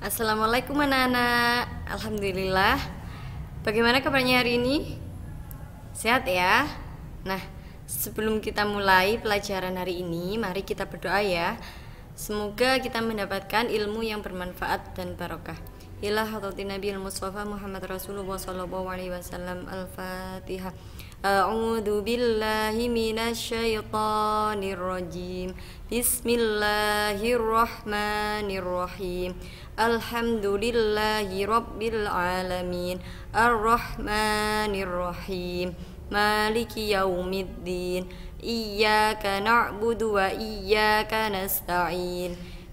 Assalamualaikum anak-anak Alhamdulillah Bagaimana kabarnya hari ini? Sehat ya? Nah, sebelum kita mulai pelajaran hari ini Mari kita berdoa ya Semoga kita mendapatkan ilmu yang bermanfaat dan barokah ila hadratin nabiyil mustafa Muhammad Rasulullah sallallahu alaihi wasallam al-Fatihah A'udzu billahi minasyaitonir rajim Bismillahirrahmanirrahim Alhamdulillahi rabbil alamin Arrahmanirrahim Maliki yaumiddin Iyyaka na'budu wa iyyaka nasta'in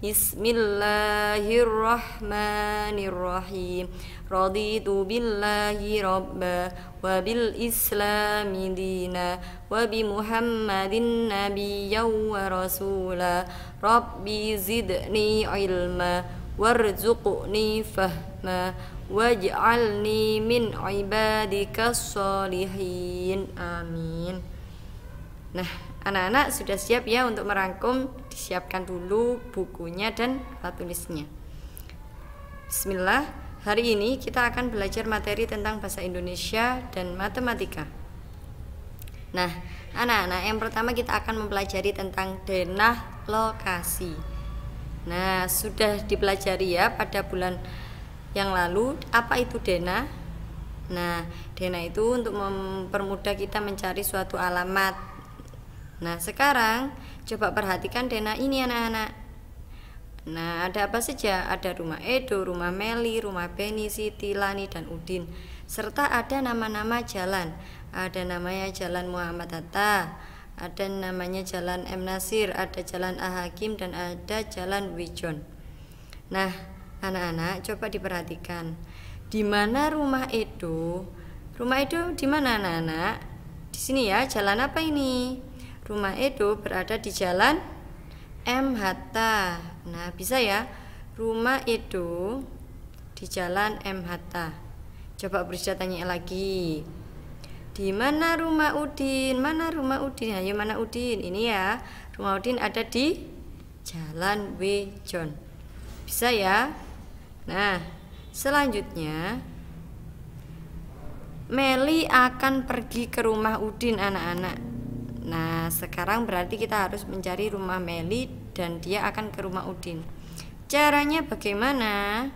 Bismillahirrahmanirrahim Raditu billahi rabba wa bil islami dina wa bi muhammadin wa rasula Rabbi zidni ilma warzuqni fahma waj'alni min ibadika salihin. amin Nah anak-anak sudah siap ya untuk merangkum disiapkan dulu bukunya dan alat tulisnya. Bismillah, hari ini kita akan belajar materi tentang bahasa Indonesia dan matematika. Nah, anak-anak yang pertama kita akan mempelajari tentang denah lokasi. Nah, sudah dipelajari ya pada bulan yang lalu apa itu denah? Nah, denah itu untuk mempermudah kita mencari suatu alamat. Nah, sekarang Coba perhatikan dena ini anak-anak. Nah, ada apa saja? Ada rumah Edo, rumah Meli, rumah Beni, Siti, Lani, dan Udin. Serta ada nama-nama jalan. Ada namanya Jalan Muhammad Hatta, ada namanya Jalan M. Nasir, ada Jalan A. Hakim, dan ada Jalan Wijon. Nah, anak-anak coba diperhatikan. Di mana rumah Edo? Rumah Edo di mana anak-anak? Di sini ya, jalan apa ini? Rumah Edo berada di Jalan M Hatta. Nah, bisa ya. Rumah Edo di Jalan M Hatta. Coba berusaha tanya lagi. Di mana rumah Udin? Mana rumah Udin? Ayo mana Udin? Ini ya. Rumah Udin ada di Jalan W John. Bisa ya? Nah, selanjutnya Meli akan pergi ke rumah Udin anak-anak. Nah, sekarang berarti kita harus mencari rumah Meli dan dia akan ke rumah Udin. Caranya bagaimana?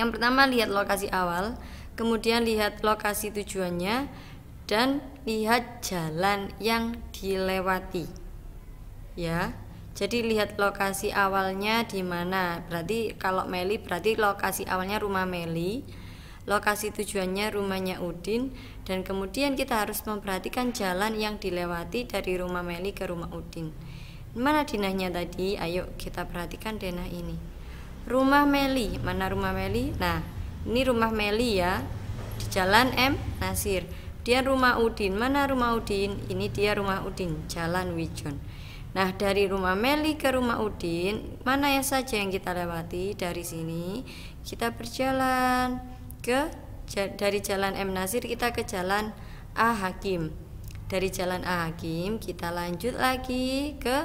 Yang pertama lihat lokasi awal, kemudian lihat lokasi tujuannya dan lihat jalan yang dilewati. Ya. Jadi lihat lokasi awalnya di mana. Berarti kalau Meli berarti lokasi awalnya rumah Meli lokasi tujuannya rumahnya Udin, dan kemudian kita harus memperhatikan jalan yang dilewati dari rumah Meli ke rumah Udin. Mana dinahnya tadi? Ayo kita perhatikan denah ini. Rumah Meli, mana rumah Meli? Nah, ini rumah Meli ya, di Jalan M Nasir. Dia rumah Udin, mana rumah Udin? Ini dia rumah Udin, Jalan Wijon. Nah, dari rumah Meli ke rumah Udin, mana ya saja yang kita lewati dari sini? Kita berjalan ke dari jalan M Nasir kita ke jalan A Hakim. Dari jalan A Hakim kita lanjut lagi ke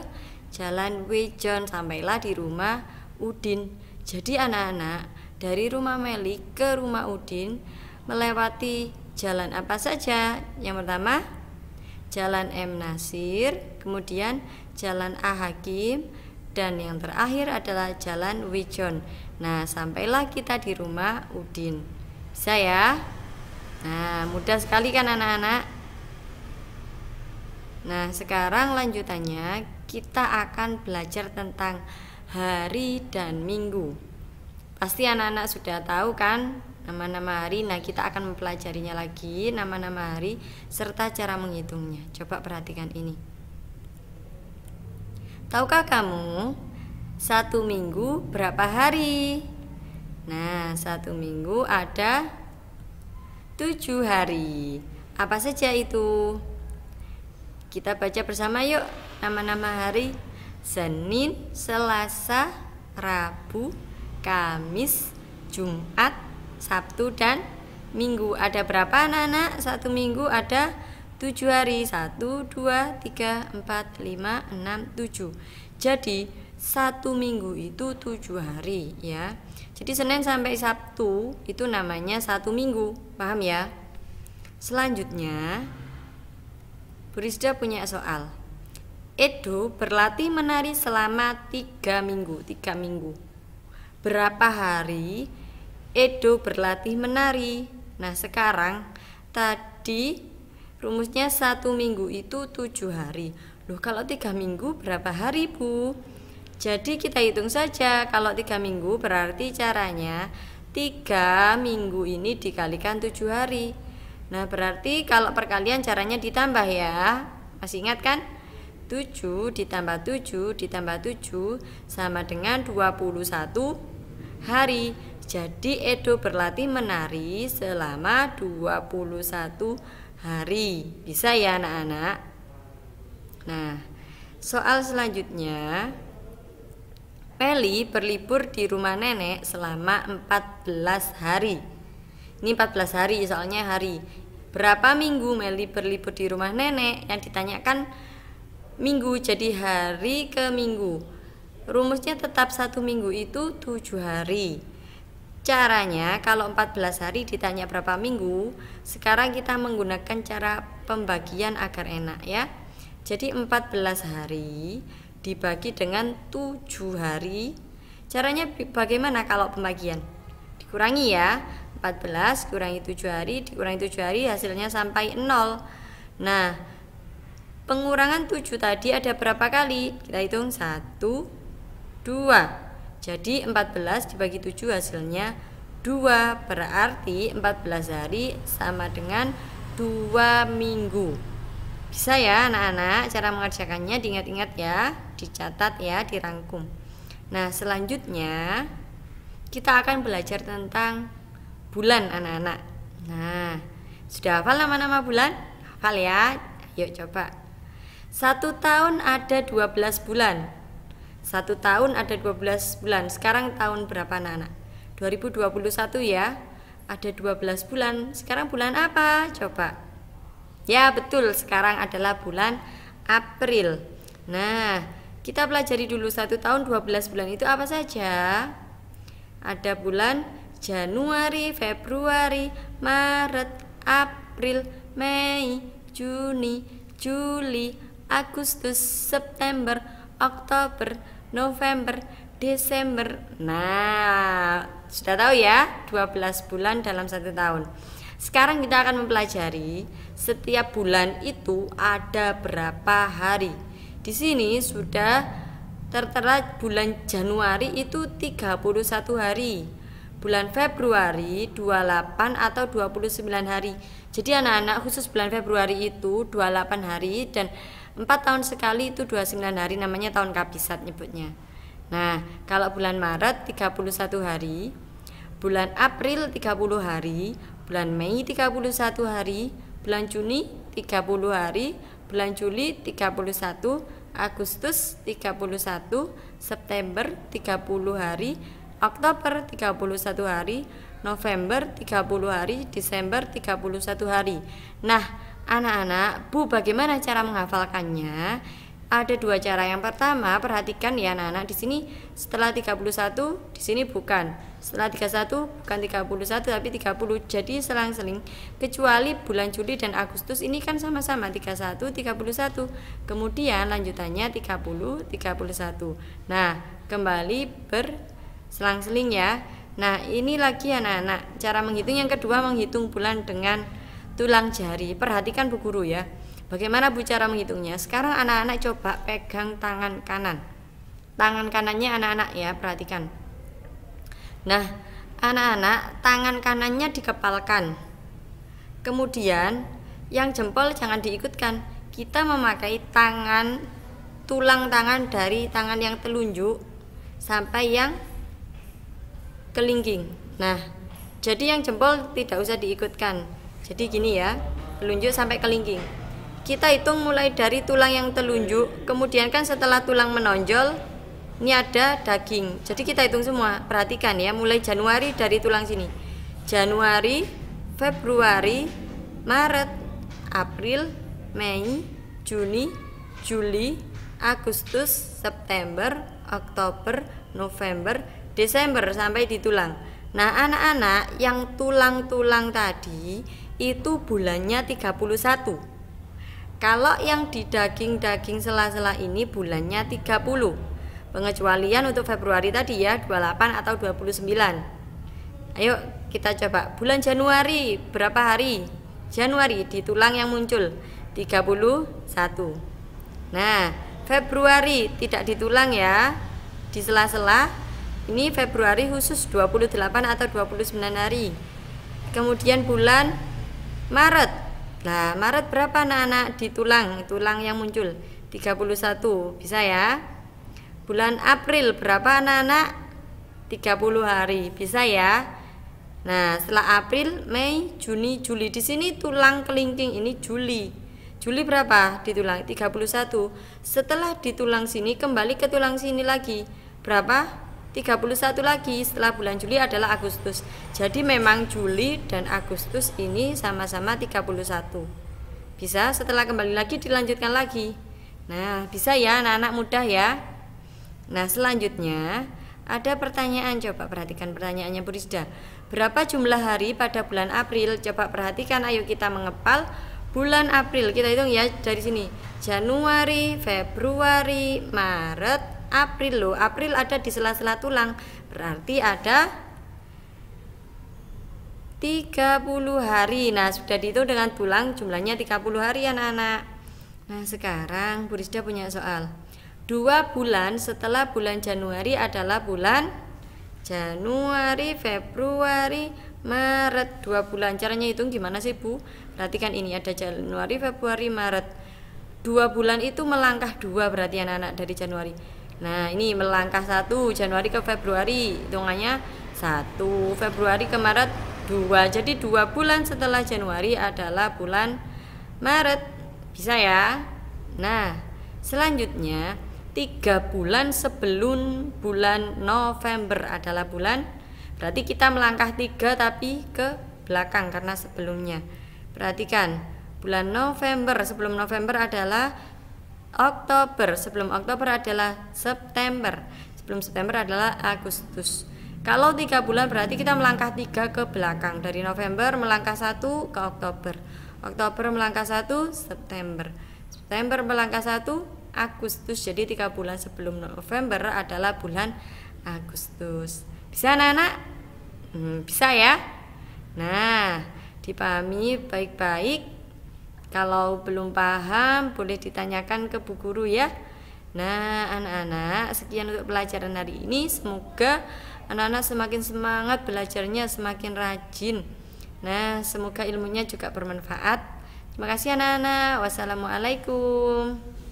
jalan Wejon sampailah di rumah Udin. Jadi anak-anak dari rumah Meli ke rumah Udin melewati jalan apa saja? Yang pertama Jalan M Nasir, kemudian Jalan A Hakim, dan yang terakhir adalah Jalan Wijon. Nah, sampailah kita di rumah Udin. Bisa ya? Nah, mudah sekali kan anak-anak? Nah, sekarang lanjutannya kita akan belajar tentang hari dan minggu. Pasti anak-anak sudah tahu kan nama-nama hari. Nah, kita akan mempelajarinya lagi nama-nama hari serta cara menghitungnya. Coba perhatikan ini. Tahukah kamu satu minggu berapa hari? Nah, satu minggu ada tujuh hari. Apa saja itu? Kita baca bersama yuk nama-nama hari. Senin, Selasa, Rabu, Kamis, Jumat, Sabtu dan Minggu. Ada berapa anak-anak? Satu minggu ada tujuh hari. Satu, dua, tiga, empat, lima, enam, tujuh. Jadi satu minggu itu tujuh hari ya jadi Senin sampai Sabtu itu namanya satu minggu paham ya selanjutnya Burisda punya soal Edo berlatih menari selama tiga minggu tiga minggu berapa hari Edo berlatih menari nah sekarang tadi rumusnya satu minggu itu tujuh hari loh kalau tiga minggu berapa hari bu jadi kita hitung saja kalau tiga minggu berarti caranya tiga minggu ini dikalikan tujuh hari. Nah berarti kalau perkalian caranya ditambah ya. Masih ingat kan? 7 ditambah 7 ditambah 7 sama dengan 21 hari Jadi Edo berlatih menari selama 21 hari Bisa ya anak-anak? Nah, soal selanjutnya Meli berlibur di rumah nenek selama 14 hari. Ini 14 hari soalnya hari. Berapa minggu Meli berlibur di rumah nenek? Yang ditanyakan minggu jadi hari ke minggu. Rumusnya tetap satu minggu itu 7 hari. Caranya kalau 14 hari ditanya berapa minggu, sekarang kita menggunakan cara pembagian agar enak ya. Jadi 14 hari dibagi dengan 7 hari. Caranya bagaimana kalau pembagian? Dikurangi ya. 14 kurangi 7 hari dikurangi 7 hari hasilnya sampai 0. Nah, pengurangan 7 tadi ada berapa kali? Kita hitung 1 2. Jadi 14 dibagi 7 hasilnya 2 berarti 14 hari sama dengan 2 minggu. Bisa ya anak-anak cara mengerjakannya diingat-ingat ya dicatat ya, dirangkum. Nah, selanjutnya kita akan belajar tentang bulan anak-anak. Nah, sudah hafal nama-nama bulan? Hafal ya. Yuk coba. Satu tahun ada 12 bulan. Satu tahun ada 12 bulan. Sekarang tahun berapa anak-anak? 2021 ya. Ada 12 bulan. Sekarang bulan apa? Coba. Ya, betul. Sekarang adalah bulan April. Nah, kita pelajari dulu satu tahun 12 bulan itu apa saja? Ada bulan Januari, Februari, Maret, April, Mei, Juni, Juli, Agustus, September, Oktober, November, Desember. Nah, sudah tahu ya 12 bulan dalam satu tahun. Sekarang kita akan mempelajari setiap bulan itu ada berapa hari. Di sini sudah tertera bulan Januari itu 31 hari. Bulan Februari 28 atau 29 hari. Jadi anak-anak khusus bulan Februari itu 28 hari dan 4 tahun sekali itu 29 hari namanya tahun kabisat nyebutnya. Nah, kalau bulan Maret 31 hari, bulan April 30 hari, bulan Mei 31 hari, bulan Juni 30 hari, bulan Juli 31, Agustus 31, September 30 hari, Oktober 31 hari, November 30 hari, Desember 31 hari. Nah, anak-anak, Bu bagaimana cara menghafalkannya? ada dua cara. Yang pertama, perhatikan ya anak-anak di sini setelah 31 di sini bukan. Setelah 31 bukan 31 tapi 30. Jadi selang-seling kecuali bulan Juli dan Agustus ini kan sama-sama 31 31. Kemudian lanjutannya 30 31. Nah, kembali berselang-seling ya. Nah, ini lagi anak-anak cara menghitung yang kedua menghitung bulan dengan tulang jari. Perhatikan Bu Guru ya. Bagaimana Bu cara menghitungnya? Sekarang anak-anak coba pegang tangan kanan. Tangan kanannya anak-anak ya, perhatikan. Nah, anak-anak tangan kanannya dikepalkan. Kemudian yang jempol jangan diikutkan. Kita memakai tangan tulang tangan dari tangan yang telunjuk sampai yang kelingking. Nah, jadi yang jempol tidak usah diikutkan. Jadi gini ya, telunjuk sampai kelingking. Kita hitung mulai dari tulang yang telunjuk, kemudian kan setelah tulang menonjol, ini ada daging. Jadi kita hitung semua. Perhatikan ya, mulai Januari dari tulang sini. Januari, Februari, Maret, April, Mei, Juni, Juli, Agustus, September, Oktober, November, Desember sampai di tulang. Nah, anak-anak yang tulang-tulang tadi itu bulannya 31. Kalau yang di daging-daging sela-sela ini bulannya 30. Pengecualian untuk Februari tadi ya 28 atau 29. Ayo kita coba bulan Januari berapa hari? Januari di tulang yang muncul 31. Nah, Februari tidak di tulang ya. Di sela-sela ini Februari khusus 28 atau 29 hari. Kemudian bulan Maret Nah, Maret berapa anak-anak di tulang? Tulang yang muncul 31. Bisa ya? Bulan April berapa anak-anak? 30 hari. Bisa ya? Nah, setelah April, Mei, Juni, Juli di sini tulang kelingking ini Juli. Juli berapa? Di tulang 31. Setelah di tulang sini kembali ke tulang sini lagi. Berapa? 31 lagi setelah bulan Juli adalah Agustus. Jadi memang Juli dan Agustus ini sama-sama 31. Bisa setelah kembali lagi dilanjutkan lagi. Nah, bisa ya anak-anak mudah ya. Nah, selanjutnya ada pertanyaan, coba perhatikan pertanyaannya Bu Rizda. Berapa jumlah hari pada bulan April? Coba perhatikan, ayo kita mengepal bulan April. Kita hitung ya dari sini. Januari, Februari, Maret, April loh. April ada di sela-sela tulang. Berarti ada 30 hari. Nah, sudah dihitung dengan tulang jumlahnya 30 hari anak-anak. Nah, sekarang Bu Rizda punya soal. Dua bulan setelah bulan Januari adalah bulan Januari, Februari, Maret. Dua bulan. Caranya hitung gimana sih, Bu? Perhatikan ini ada Januari, Februari, Maret dua bulan itu melangkah dua berarti anak-anak dari Januari Nah, ini melangkah 1 Januari ke Februari, hitungannya 1 Februari ke Maret 2. Jadi 2 bulan setelah Januari adalah bulan Maret. Bisa ya? Nah, selanjutnya 3 bulan sebelum bulan November adalah bulan berarti kita melangkah 3 tapi ke belakang karena sebelumnya. Perhatikan, bulan November sebelum November adalah Oktober. Sebelum Oktober adalah September. Sebelum September adalah Agustus. Kalau tiga bulan berarti kita melangkah tiga ke belakang dari November melangkah satu ke Oktober. Oktober melangkah satu September. September melangkah satu Agustus. Jadi tiga bulan sebelum November adalah bulan Agustus. Bisa anak-anak? Hmm, bisa ya. Nah, dipahami baik-baik kalau belum paham, boleh ditanyakan ke Bu Guru ya. Nah, anak-anak, sekian untuk pelajaran hari ini. Semoga anak-anak semakin semangat belajarnya, semakin rajin. Nah, semoga ilmunya juga bermanfaat. Terima kasih anak-anak. Wassalamualaikum.